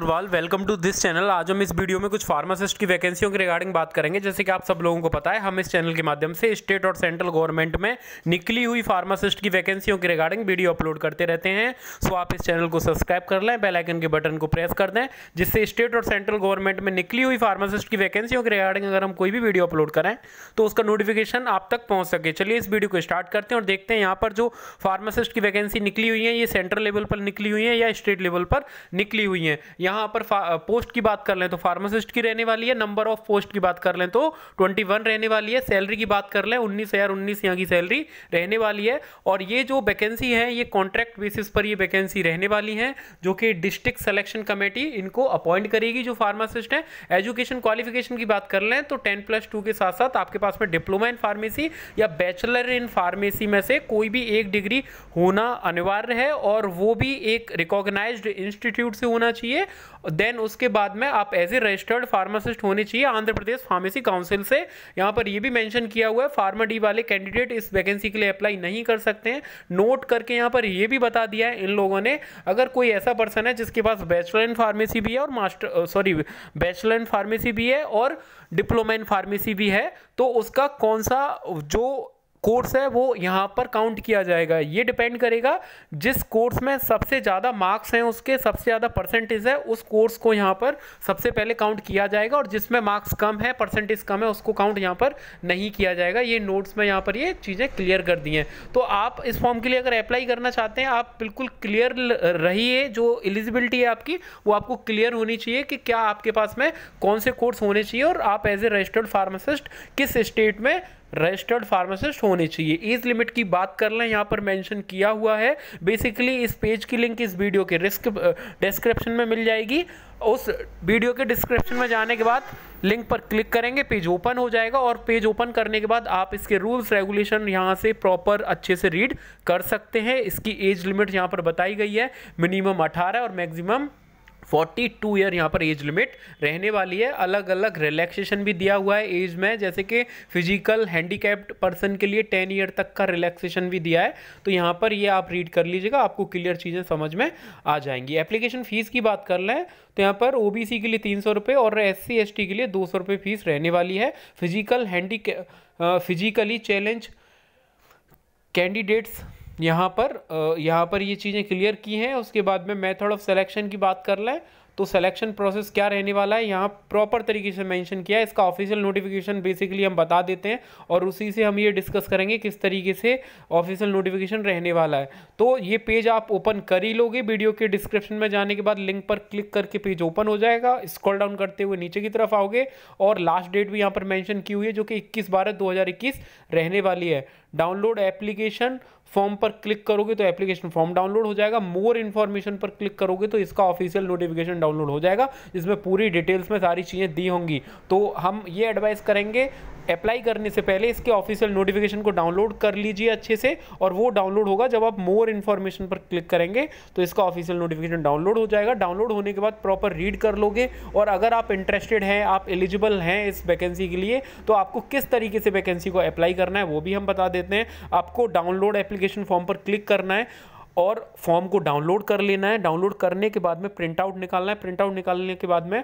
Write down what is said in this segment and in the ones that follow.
Agarwal welcome to this channel आज हम इस वीडियो में कुछ फार्मासिस्ट की वैकेंसियों के रिगार्डिंग बात करेंगे जैसे कि आप सब लोगों को पता है हम इस चैनल के माध्यम से स्टेट और सेंट्रल गवर्नमेंट में निकली हुई फार्मासिस्ट की वैकेंसियों के रिगार्डिंग वीडियो अपलोड करते रहते हैं सो आप इस चैनल को सब्सक्राइब कर लें बेलाइकन के बटन को प्रेस कर दें जिससे स्टेट और सेंट्रल गवर्नमेंट में निकली हुई फार्मासिस्ट की वैकेंसियों के रिगार्डिंग अगर हम कोई भी वीडियो अपलोड करें तो उसका नोटिफिकेशन आप तक पहुँच सके चलिए इस वीडियो को स्टार्ट करते हैं और देखते हैं यहाँ पर जो फार्मासिस्ट की वैकेंसी निकली हुई है ये सेंट्रल लेवल पर निकली हुई है या स्टेट लेवल पर निकली हुई है यहाँ पर पोस्ट की बात कर लें तो फार्मासिस्ट की रहने वाली है नंबर ऑफ पोस्ट की बात कर लें तो 21 रहने वाली है सैलरी की बात कर लें उन्नीस हज़ार उन्नीस यहाँ की सैलरी रहने वाली है और ये जो वैकेंसी है ये कॉन्ट्रैक्ट बेसिस पर ये वैकेंसी रहने वाली है जो कि डिस्ट्रिक्ट सेलेक्शन कमेटी इनको अपॉइंट करेगी जो फार्मासिस्ट हैं एजुकेशन क्वालिफिकेशन की बात कर लें तो टेन प्लस टू के साथ साथ आपके पास में डिप्लोमा इन फार्मेसी या बैचलर इन फार्मेसी में से कोई भी एक डिग्री होना अनिवार्य है और वो भी एक रिकॉग्नाइज्ड इंस्टीट्यूट से होना चाहिए देन उसके बाद में आप एज ए रजिस्टर्ड फार्मासिस्ट होने चाहिए आंध्र प्रदेश फार्मेसी काउंसिल से यहाँ पर ये भी मेंशन किया हुआ है फार्मा डी वाले कैंडिडेट इस वैकेंसी के लिए अप्लाई नहीं कर सकते हैं नोट करके यहाँ पर ये भी बता दिया है इन लोगों ने अगर कोई ऐसा पर्सन है जिसके पास बैचलर इन फार्मेसी भी है और master sorry bachelor in pharmacy भी है और डिप्लोमा इन फार्मेसी भी है तो उसका कौन सा जो कोर्स है वो यहाँ पर काउंट किया जाएगा ये डिपेंड करेगा जिस कोर्स में सबसे ज़्यादा मार्क्स हैं उसके सबसे ज़्यादा परसेंटेज है उस कोर्स को यहाँ पर सबसे पहले काउंट किया जाएगा और जिसमें मार्क्स कम है परसेंटेज कम है उसको काउंट यहाँ पर नहीं किया जाएगा ये नोट्स में यहाँ पर ये चीज़ें क्लियर कर दी हैं तो आप इस फॉर्म के लिए अगर अप्लाई करना चाहते हैं आप बिल्कुल क्लियर रहिए जो एलिजिबिलिटी है आपकी वो आपको क्लियर होनी चाहिए कि क्या आपके पास में कौन से कोर्स होने चाहिए और आप एज ए रजिस्टर्ड फार्मासिस्ट किस स्टेट में रजिस्टर्ड फार्मासिस्ट होने चाहिए एज लिमिट की बात कर लें यहाँ पर मेंशन किया हुआ है बेसिकली इस पेज की लिंक इस वीडियो के रिस्क डिस्क्रिप्शन में मिल जाएगी उस वीडियो के डिस्क्रिप्शन में जाने के बाद लिंक पर क्लिक करेंगे पेज ओपन हो जाएगा और पेज ओपन करने के बाद आप इसके रूल्स रेगुलेशन यहाँ से प्रॉपर अच्छे से रीड कर सकते हैं इसकी एज लिमिट यहाँ पर बताई गई है मिनिमम 18 और मैक्सिमम 42 ईयर यहाँ पर एज लिमिट रहने वाली है अलग अलग रिलैक्सेशन भी दिया हुआ है एज में जैसे कि फिजिकल हैंडीकैप्ड पर्सन के लिए 10 ईयर तक का रिलैक्सेशन भी दिया है तो यहाँ पर ये आप रीड कर लीजिएगा आपको क्लियर चीज़ें समझ में आ जाएंगी एप्लीकेशन फ़ीस की बात कर लें तो यहाँ पर ओ के लिए तीन सौ और एस सी के लिए दो सौ फीस रहने वाली है physical handy physically challenge candidates यहाँ पर यहाँ पर ये चीज़ें क्लियर की हैं उसके बाद में मेथड ऑफ सिलेक्शन की बात कर लें तो सिलेक्शन प्रोसेस क्या रहने वाला है यहाँ प्रॉपर तरीके से मेंशन किया है इसका ऑफिशियल नोटिफिकेशन बेसिकली हम बता देते हैं और उसी से हम ये डिस्कस करेंगे किस तरीके से ऑफिशियल नोटिफिकेशन रहने वाला है तो ये पेज आप ओपन कर ही लोगे वीडियो के डिस्क्रिप्शन में जाने के बाद लिंक पर क्लिक करके पेज ओपन हो जाएगा स्क्रॉल डाउन करते हुए नीचे की तरफ आओगे और लास्ट डेट भी यहाँ पर मैंशन की हुई है जो कि इक्कीस बारह दो रहने वाली है डाउनलोड एप्लीकेशन फॉर्म पर क्लिक करोगे तो एप्लीकेशन फॉर्म डाउनलोड हो जाएगा मोर इन्फॉर्मेशन पर क्लिक करोगे तो इसका ऑफिशियल नोटिफिकेशन डाउनलोड हो जाएगा जिसमें पूरी डिटेल्स में सारी चीज़ें दी होंगी तो हम ये एडवाइस करेंगे अप्लाई करने से पहले इसके ऑफिशियल नोटिफिकेशन को डाउनलोड कर लीजिए अच्छे से और वो डाउनलोड होगा जब आप मोर इन्फॉर्मेशन पर क्लिक करेंगे तो इसका ऑफिशियल नोटिफिकेशन डाउनलोड हो जाएगा डाउनलोड होने के बाद प्रॉपर रीड कर लोगे और अगर आप इंटरेस्टेड हैं आप एलिजिबल हैं इस वैकेंसी के लिए तो आपको किस तरीके से वैकेंसी को अप्लाई करना है वो भी हम बता देते हैं आपको डाउनलोड एप्लीकेशन फॉर्म पर क्लिक करना है और फॉर्म को डाउनलोड कर लेना है डाउनलोड करने के बाद में प्रिंट आउट निकालना है प्रिंट आउट निकालने के बाद में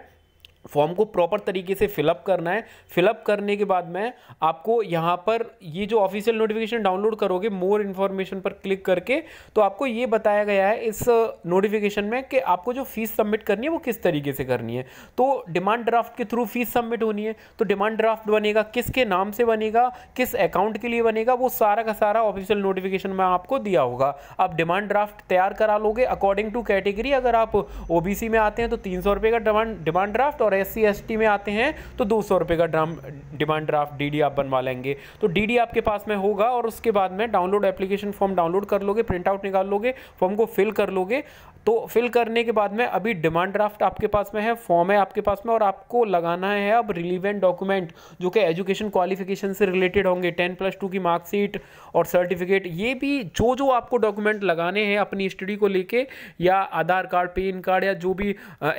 फॉर्म को प्रॉपर तरीके से फिलअप करना है फिलअप करने के बाद में आपको यहाँ पर ये जो ऑफिशियल नोटिफिकेशन डाउनलोड करोगे मोर इन्फॉर्मेशन पर क्लिक करके तो आपको ये बताया गया है इस नोटिफिकेशन में कि आपको जो फीस सबमिट करनी है वो किस तरीके से करनी है तो डिमांड ड्राफ्ट के थ्रू फीस सबमिट होनी है तो डिमांड ड्राफ्ट बनेगा किसके नाम से बनेगा किस अकाउंट के लिए बनेगा वो सारा का सारा ऑफिशियल नोटिफिकेशन में आपको दिया होगा आप डिमांड ड्राफ्ट तैयार करा लोगे अकॉर्डिंग टू कैटेगरी अगर आप ओ में आते हैं तो तीन सौ का डिमांड डिमांड ड्राफ्ट और एस सी में आते हैं तो दो सौ रुपये का ड्राम डिमांड ड्राफ्ट डी आप बनवा लेंगे तो डी आपके पास में होगा और उसके बाद में डाउनलोड एप्लीकेशन फॉर्म डाउनलोड कर लोगे प्रिंट आउट निकाल लोगे फॉर्म को फिल कर लोगे तो फिल करने के बाद में अभी डिमांड ड्राफ्ट आपके पास में है फॉर्म है आपके पास में और आपको लगाना है अब रिलीवेंट डॉक्यूमेंट जो कि एजुकेशन क्वालिफिकेशन से रिलेटेड होंगे टेन प्लस टू की मार्कशीट और सर्टिफिकेट ये भी जो जो आपको डॉक्यूमेंट लगाने हैं अपनी स्टडी को लेके या आधार कार्ड पेन कार्ड या जो भी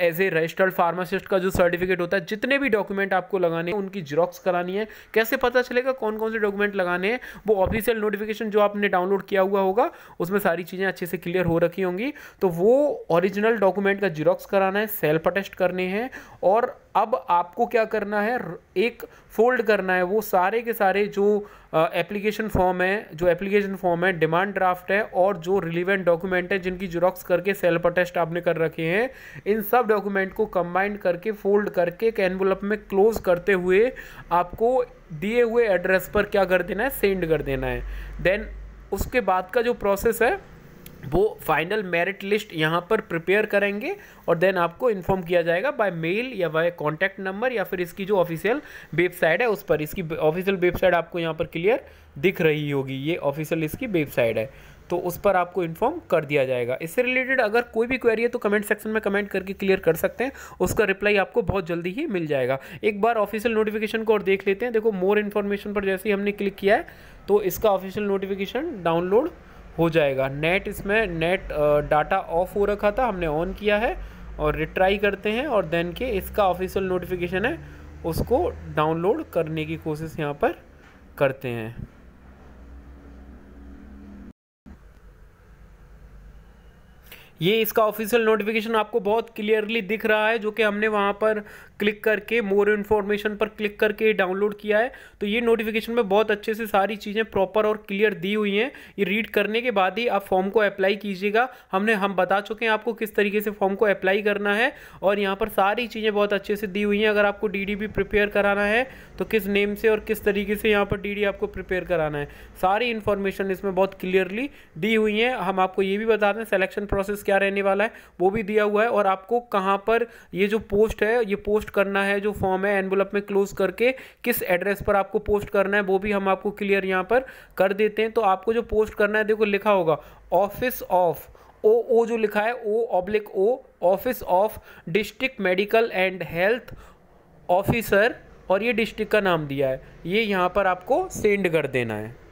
एज ए रजिस्टर्ड फार्मासिस्ट का जो सर्टिफिकेट होता है जितने भी डॉक्यूमेंट आपको लगाने हैं उनकी जिरॉक्स करानी है कैसे पता चलेगा कौन कौन से डॉक्यूमेंट लगाने हैं वो ऑफिशियल नोटिफिकेशन जो आपने डाउनलोड किया हुआ होगा उसमें सारी चीज़ें अच्छे से क्लियर हो रखी होंगी तो वो ओरिजिनल डॉक्यूमेंट का जीरोक्स कराना है सेल्फ अटेस्ट करने हैं और अब आपको क्या करना है एक फोल्ड करना है वो सारे के सारे जो एप्लीकेशन फॉर्म है जो एप्लीकेशन फॉर्म है डिमांड ड्राफ्ट है और जो रिलीवेंट डॉक्यूमेंट है जिनकी जीरोक्स करके सेल्फ अटेस्ट आपने कर रखे हैं इन सब डॉक्यूमेंट को कंबाइंड करके फोल्ड करके एक एनवलप में क्लोज करते हुए आपको दिए हुए एड्रेस पर क्या कर देना है सेंड कर देना है देन उसके बाद का जो प्रोसेस है वो फाइनल मेरिट लिस्ट यहाँ पर प्रिपेयर करेंगे और देन आपको इन्फॉर्म किया जाएगा बाय मेल या बाय कॉन्टैक्ट नंबर या फिर इसकी जो ऑफिशियल वेबसाइट है उस पर इसकी ऑफिशियल वेबसाइट आपको यहाँ पर क्लियर दिख रही होगी ये ऑफिशियल इसकी वेबसाइट है तो उस पर आपको इन्फॉर्म कर दिया जाएगा इससे रिलेटेड अगर कोई भी क्वेरी है तो कमेंट सेक्शन में कमेंट करके क्लियर कर सकते हैं उसका रिप्लाई आपको बहुत जल्दी ही मिल जाएगा एक बार ऑफिशियल नोटिफिकेशन को और देख लेते हैं देखो मोर इन्फॉर्मेशन पर जैसे ही हमने क्लिक किया है तो इसका ऑफिशियल नोटिफिकेशन डाउनलोड हो जाएगा नेट इसमें नेट डाटा ऑफ हो रखा था हमने ऑन किया है और रिट्राई करते हैं और देन के इसका ऑफिशियल नोटिफिकेशन है उसको डाउनलोड करने की कोशिश यहाँ पर करते हैं ये इसका ऑफिशियल नोटिफिकेशन आपको बहुत क्लियरली दिख रहा है जो कि हमने वहाँ पर क्लिक करके मोर इन्फॉर्मेशन पर क्लिक करके डाउनलोड किया है तो ये नोटिफिकेशन में बहुत अच्छे से सारी चीज़ें प्रॉपर और क्लियर दी हुई हैं ये रीड करने के बाद ही आप फॉर्म को अप्लाई कीजिएगा हमने हम बता चुके हैं आपको किस तरीके से फॉर्म को अप्लाई करना है और यहाँ पर सारी चीज़ें बहुत अच्छे से दी हुई हैं अगर आपको डी प्रिपेयर कराना है तो किस नेम से और किस तरीके से यहाँ पर डी आपको प्रिपेयर कराना है सारी इन्फॉर्मेशन इसमें बहुत क्लियरली दी हुई हैं हम आपको ये भी बता दें सेलेक्शन प्रोसेस क्या रहने वाला है वो भी दिया हुआ है और आपको कहाँ पर ये जो पोस्ट है ये पोस्ट करना है जो फॉर्म है एनवलप में क्लोज करके किस एड्रेस पर आपको पोस्ट करना है वो भी हम आपको क्लियर यहाँ पर कर देते हैं तो आपको जो पोस्ट करना है देखो लिखा होगा ऑफिस ऑफ ओ ओ जो लिखा है O oblique O office of district medical and health officer और ये डिस्ट्रिक्ट का नाम दिया है ये यहाँ पर आपको सेंड कर देना है